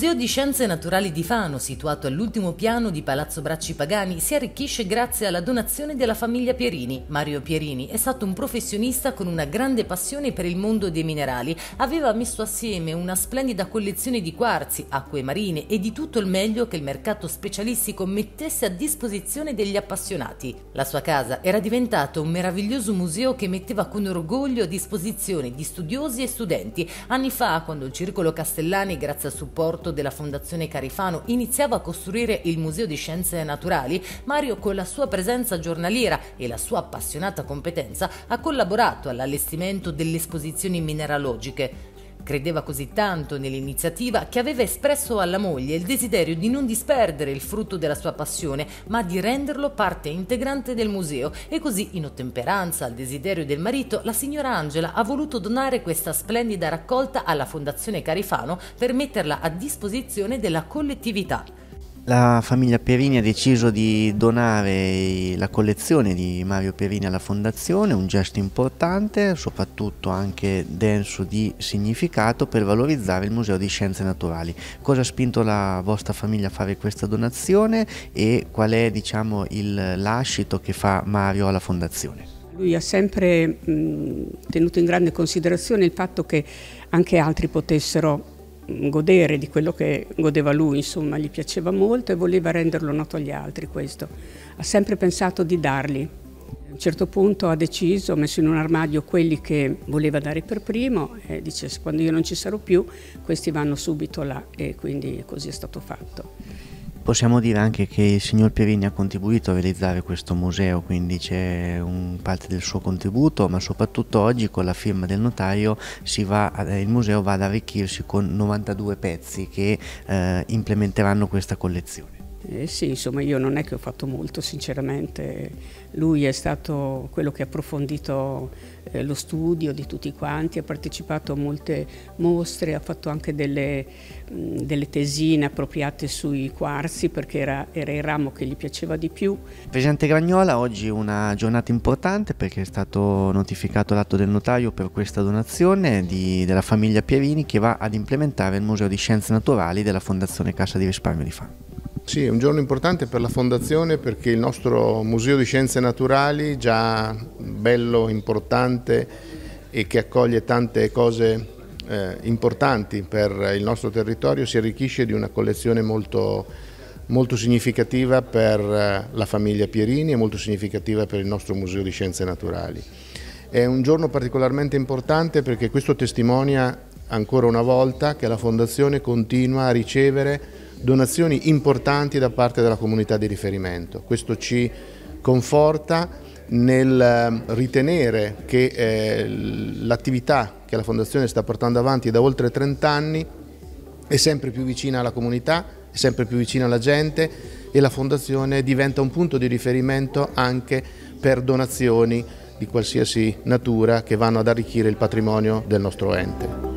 Museo di Scienze Naturali di Fano, situato all'ultimo piano di Palazzo Bracci Pagani, si arricchisce grazie alla donazione della famiglia Pierini. Mario Pierini è stato un professionista con una grande passione per il mondo dei minerali. Aveva messo assieme una splendida collezione di quarzi, acque marine e di tutto il meglio che il mercato specialistico mettesse a disposizione degli appassionati. La sua casa era diventata un meraviglioso museo che metteva con orgoglio a disposizione di studiosi e studenti. Anni fa, quando il Circolo Castellani, grazie al supporto progetto della Fondazione Carifano iniziava a costruire il Museo di Scienze Naturali, Mario con la sua presenza giornaliera e la sua appassionata competenza ha collaborato all'allestimento delle esposizioni mineralogiche. Credeva così tanto nell'iniziativa che aveva espresso alla moglie il desiderio di non disperdere il frutto della sua passione, ma di renderlo parte integrante del museo e così, in ottemperanza al desiderio del marito, la signora Angela ha voluto donare questa splendida raccolta alla Fondazione Carifano per metterla a disposizione della collettività. La famiglia Perini ha deciso di donare la collezione di Mario Perini alla fondazione, un gesto importante, soprattutto anche denso di significato per valorizzare il Museo di Scienze Naturali. Cosa ha spinto la vostra famiglia a fare questa donazione e qual è diciamo, il lascito che fa Mario alla fondazione? Lui ha sempre mh, tenuto in grande considerazione il fatto che anche altri potessero godere di quello che godeva lui, insomma, gli piaceva molto e voleva renderlo noto agli altri questo. Ha sempre pensato di darli. A un certo punto ha deciso, ha messo in un armadio quelli che voleva dare per primo e dice quando io non ci sarò più questi vanno subito là e quindi così è stato fatto. Possiamo dire anche che il signor Pierini ha contribuito a realizzare questo museo, quindi c'è parte del suo contributo, ma soprattutto oggi con la firma del notaio va, eh, il museo va ad arricchirsi con 92 pezzi che eh, implementeranno questa collezione. Eh, sì, insomma io non è che ho fatto molto sinceramente, lui è stato quello che ha approfondito eh, lo studio di tutti quanti, ha partecipato a molte mostre, ha fatto anche delle, mh, delle tesine appropriate sui quarzi perché era, era, il ramo che gli piaceva di più. Presidente Gragnola, oggi è una giornata importante perché è stato notificato l'atto del notaio per questa donazione di, della famiglia Pierini che va ad implementare il Museo di Scienze Naturali della Fondazione Cassa di Risparmio di Fano. Sì, è un giorno importante per la Fondazione perché il nostro Museo di Scienze Naturali, già bello, importante e che accoglie tante cose eh, importanti per il nostro territorio, si arricchisce di una collezione molto, molto significativa per eh, la famiglia Pierini e molto significativa per il nostro Museo di Scienze Naturali. È un giorno particolarmente importante perché questo testimonia ancora una volta che la Fondazione continua a ricevere donazioni importanti da parte della comunità di riferimento. Questo ci conforta nel ehm, ritenere che eh, l'attività che la Fondazione sta portando avanti da oltre 30 anni è sempre più vicina alla comunità, è sempre più vicina alla gente e la Fondazione diventa un punto di riferimento anche per donazioni di qualsiasi natura che vanno ad arricchire il patrimonio del nostro ente.